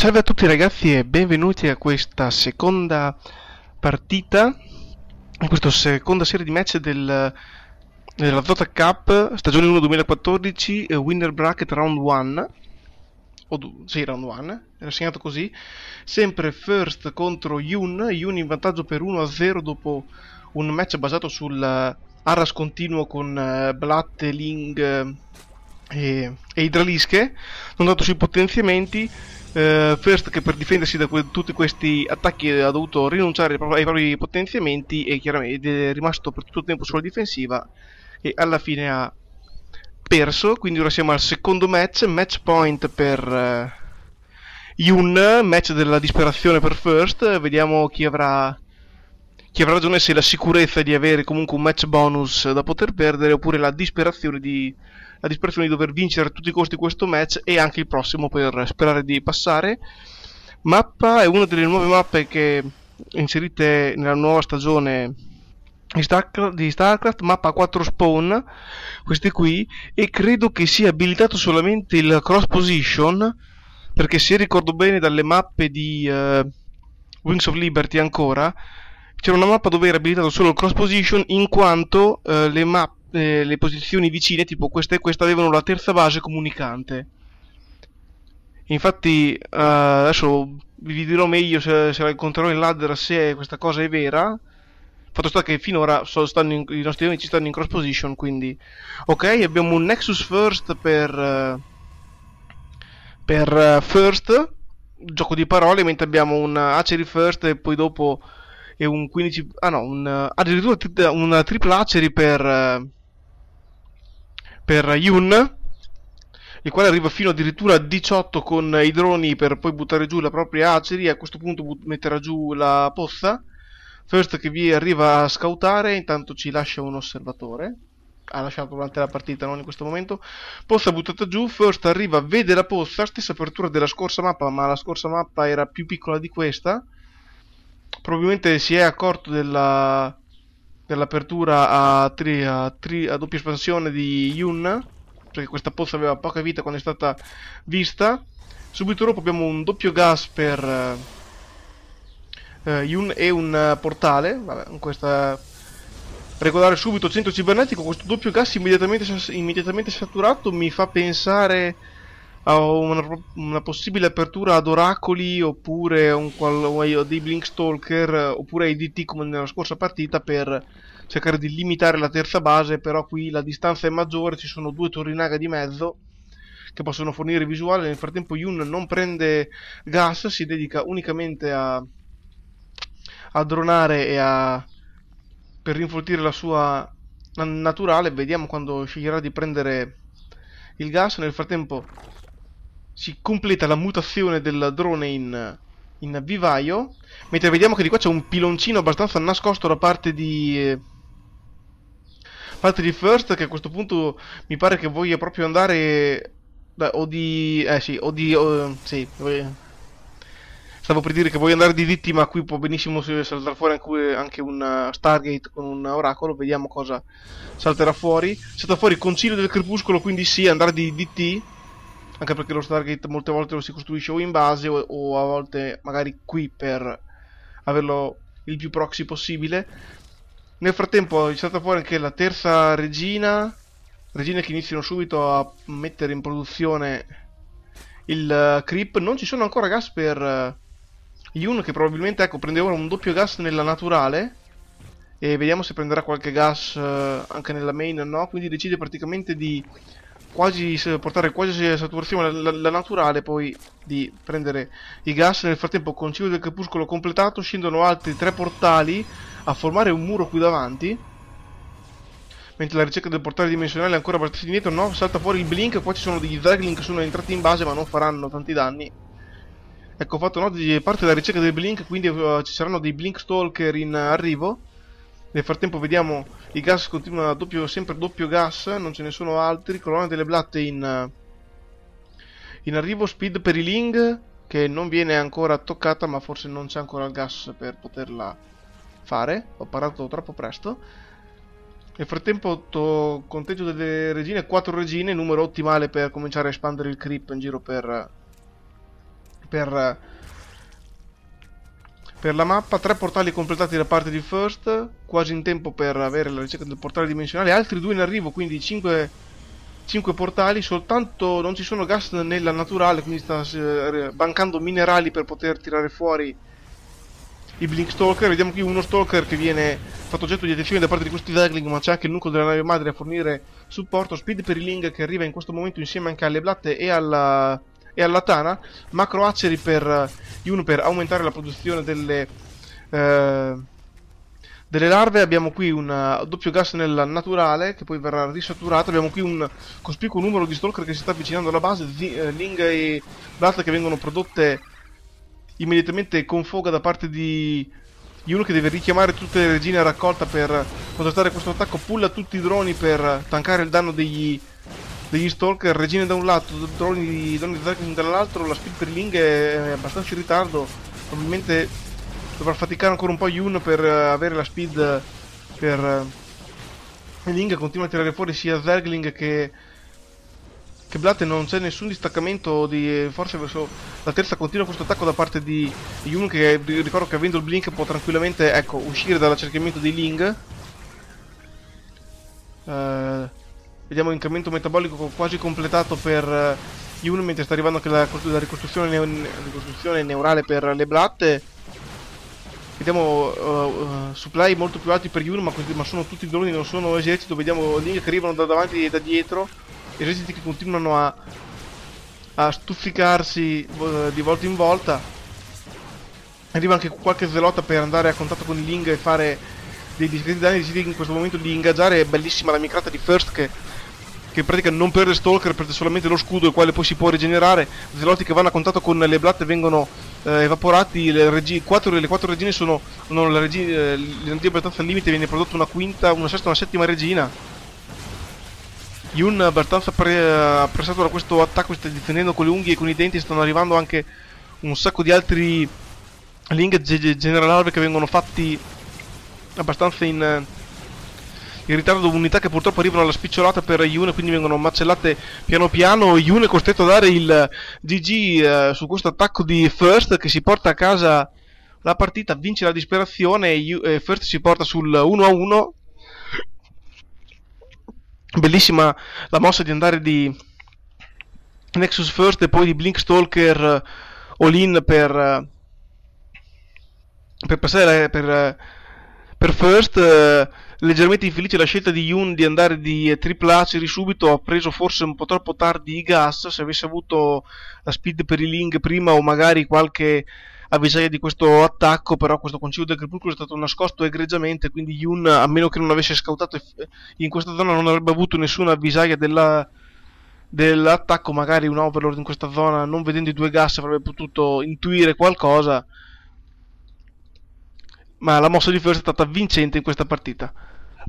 Salve a tutti ragazzi e benvenuti a questa seconda partita, a questa seconda serie di match del, della Dota Cup, stagione 1 2014, eh, Winner Bracket Round 1, sì, Round 1, era segnato così, sempre First contro Yun, Yun in vantaggio per 1-0 dopo un match basato sul eh, Arras continuo con uh, eh, Blatteling... Uh, e, e idralische sono andato sui potenziamenti eh, First che per difendersi da que tutti questi attacchi ha dovuto rinunciare ai, pro ai propri potenziamenti e chiaramente è rimasto per tutto il tempo sulla difensiva e alla fine ha perso quindi ora siamo al secondo match match point per eh, Yun match della disperazione per First vediamo chi avrà chi avrà ragione se la sicurezza di avere comunque un match bonus da poter perdere oppure la disperazione di la disperazione di dover vincere a tutti i costi questo match e anche il prossimo per sperare di passare. Mappa è una delle nuove mappe che inserite nella nuova stagione di Starcraft, di Starcraft, mappa 4 spawn, queste qui, e credo che sia abilitato solamente il cross position, perché se ricordo bene dalle mappe di uh, Wings of Liberty ancora, c'era una mappa dove era abilitato solo il cross position in quanto uh, le mappe eh, le posizioni vicine, tipo questa e questa, avevano la terza base comunicante. Infatti, eh, adesso vi dirò meglio se, se la incontrerò in ladder se questa cosa è vera. Fatto sta che finora so, in, i nostri amici stanno in cross position, quindi... Ok, abbiamo un Nexus First per... Eh, per eh, First, gioco di parole, mentre abbiamo un Acery First e poi dopo e un 15... ah no, un, eh, addirittura un triple Acery per per Yun, il quale arriva fino addirittura a 18 con i droni per poi buttare giù la propria Aceri, a questo punto metterà giù la pozza. First che vi arriva a scautare, intanto ci lascia un osservatore. Ha lasciato durante la partita, non in questo momento. Pozza buttata giù, First arriva, vede la pozza, stessa apertura della scorsa mappa, ma la scorsa mappa era più piccola di questa. Probabilmente si è accorto della, per l'apertura a, a, a doppia espansione di Yun, perché questa pozza aveva poca vita quando è stata vista. Subito dopo abbiamo un doppio gas per uh, Yun e un uh, portale, vabbè, questa... Regolare subito centro cibernetico, questo doppio gas immediatamente, immediatamente saturato mi fa pensare o una, una, possibile apertura ad oracoli oppure un, o dei blink stalker oppure ai DT come nella scorsa partita per cercare di limitare la terza base però qui la distanza è maggiore ci sono due torrinaga di mezzo che possono fornire visuale nel frattempo Yun non prende gas si dedica unicamente a, a dronare e a per rinfoltire la sua naturale vediamo quando sceglierà di prendere il gas nel frattempo si completa la mutazione del drone in, in vivaio. Mentre vediamo che di qua c'è un piloncino abbastanza nascosto da parte di... Eh, parte di First che a questo punto mi pare che voglia proprio andare... Da, o di... Eh sì, o di... O, sì, Stavo per dire che voglio andare di ditti, ma qui può benissimo saltare fuori anche un eh, Stargate con un oracolo. Vediamo cosa salterà fuori. Salta fuori Concilio del Crepuscolo, quindi sì, andare di ditti anche perché lo Stargate molte volte lo si costruisce o in base o, o a volte magari qui per averlo il più proxy possibile nel frattempo è stata fuori anche la terza regina regine che iniziano subito a mettere in produzione il uh, creep non ci sono ancora gas per uh, Yun che probabilmente ecco prendeva un doppio gas nella naturale e vediamo se prenderà qualche gas uh, anche nella main o no quindi decide praticamente di quasi, portare quasi a saturazione la, la, la, naturale, poi di prendere i gas. Nel frattempo, con il Ciglio del Crepuscolo completato, scendono altri tre portali a formare un muro qui davanti. Mentre la ricerca del portale dimensionale è ancora abbastanza indietro, no? Salta fuori il Blink, qua ci sono degli Zergling che sono entrati in base ma non faranno tanti danni. Ecco, fatto no, parte la ricerca del Blink, quindi uh, ci saranno dei Blink Stalker in arrivo. Nel frattempo vediamo i gas continuano a doppio, sempre doppio gas, non ce ne sono altri, colonna delle blatte in, in arrivo, speed per i Ling, che non viene ancora toccata, ma forse non c'è ancora il gas per poterla fare, ho parlato troppo presto. Nel frattempo conteggio delle regine, 4 regine, numero ottimale per cominciare a espandere il creep in giro per, per per la mappa, tre portali completati da parte di First, quasi in tempo per avere la ricerca del portale dimensionale, altri due in arrivo, quindi 5, 5 portali, soltanto non ci sono gas nella naturale, quindi sta eh, bancando minerali per poter tirare fuori i Blink Stalker, vediamo qui uno Stalker che viene fatto oggetto di attenzione da parte di questi Vagling, ma c'è anche il nucleo della nave madre a fornire supporto, Speed per i Ling che arriva in questo momento insieme anche alle Blatte e alla e alla tana, macro aceri per eh, uno per aumentare la produzione delle, eh, delle larve, abbiamo qui un eh, doppio gas nel naturale che poi verrà risaturato, abbiamo qui un cospicuo numero di stalker che si sta avvicinando alla base, Z eh, Ling e Blat che vengono prodotte immediatamente con foga da parte di uno che deve richiamare tutte le regine a raccolta per contrastare questo attacco, pulla tutti i droni per tankare il danno degli degli stalker, regine da un lato, droni di Donny Darkin dall'altro, la speed per Ling è abbastanza in ritardo, probabilmente dovrà faticare ancora un po' Yun per eh, avere la speed per Ling eh, continua a tirare fuori sia Zergling che che Blatte non c'è nessun distaccamento di forse verso la terza continua questo attacco da parte di Yun che ricordo che avendo il blink può tranquillamente ecco uscire dall'accerchiamento di Ling uh, Vediamo incremento metabolico quasi completato per eh, Yun, mentre sta arrivando anche la, la ricostruzione, ne ricostruzione, neurale per le blatte. Vediamo uh, uh, supply molto più alti per Yun, ma, ma, sono tutti droni, non sono esercito. Vediamo Link che arrivano da davanti e da dietro. Eserciti che continuano a, a stufficarsi uh, di volta in volta. Arriva anche qualche zelota per andare a contatto con Ling e fare dei discreti danni. Decide in questo momento di ingaggiare. È bellissima la micrata di First che che in pratica non perde Stalker, perde solamente lo scudo il quale poi si può rigenerare, gli che vanno a contatto con le blatte vengono eh, evaporati, le, quattro, le 4 regine sono, no, la regine, eh, l'energia abbastanza al limite, viene prodotta una quinta, una sesta, una settima regina. Yun abbastanza pre, pressato da questo attacco, sta difendendo con le unghie e con i denti, stanno arrivando anche un sacco di altri Ling General Alve che vengono fatti abbastanza in in ritardo unità che purtroppo arrivano alla spicciolata per Yune, quindi vengono macellate piano piano. Yune è costretto a dare il GG eh, su questo attacco di First che si porta a casa la partita, vince la disperazione e eh, First si porta sul 1-1. Bellissima la mossa di andare di Nexus First e poi di Blinkstalker eh, all-in per, eh, per passare per per First, eh, leggermente infelice la scelta di Yoon di andare di AAA serie subito, ha preso forse un po' troppo tardi i gas, se avesse avuto la speed per i Ling prima o magari qualche avvisaglia di questo attacco, però questo concilio del crepuscolo è stato nascosto egregiamente, quindi Yoon, a meno che non avesse scautato in questa zona, non avrebbe avuto nessuna avvisaglia della, dell'attacco, magari un overlord in questa zona, non vedendo i due gas avrebbe potuto intuire qualcosa, ma la mossa di First è stata vincente in questa partita.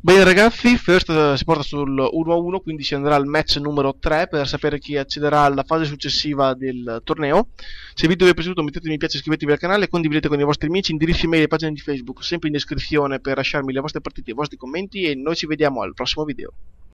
Bene ragazzi, First eh, si porta sul 1-1, quindi si andrà al match numero 3 per sapere chi accederà alla fase successiva del torneo. Se il video vi è piaciuto mettete mi piace, iscrivetevi al canale, condividete con i vostri amici, indirizzi mail e pagine di Facebook, sempre in descrizione per lasciarmi le vostre partite e i vostri commenti e noi ci vediamo al prossimo video.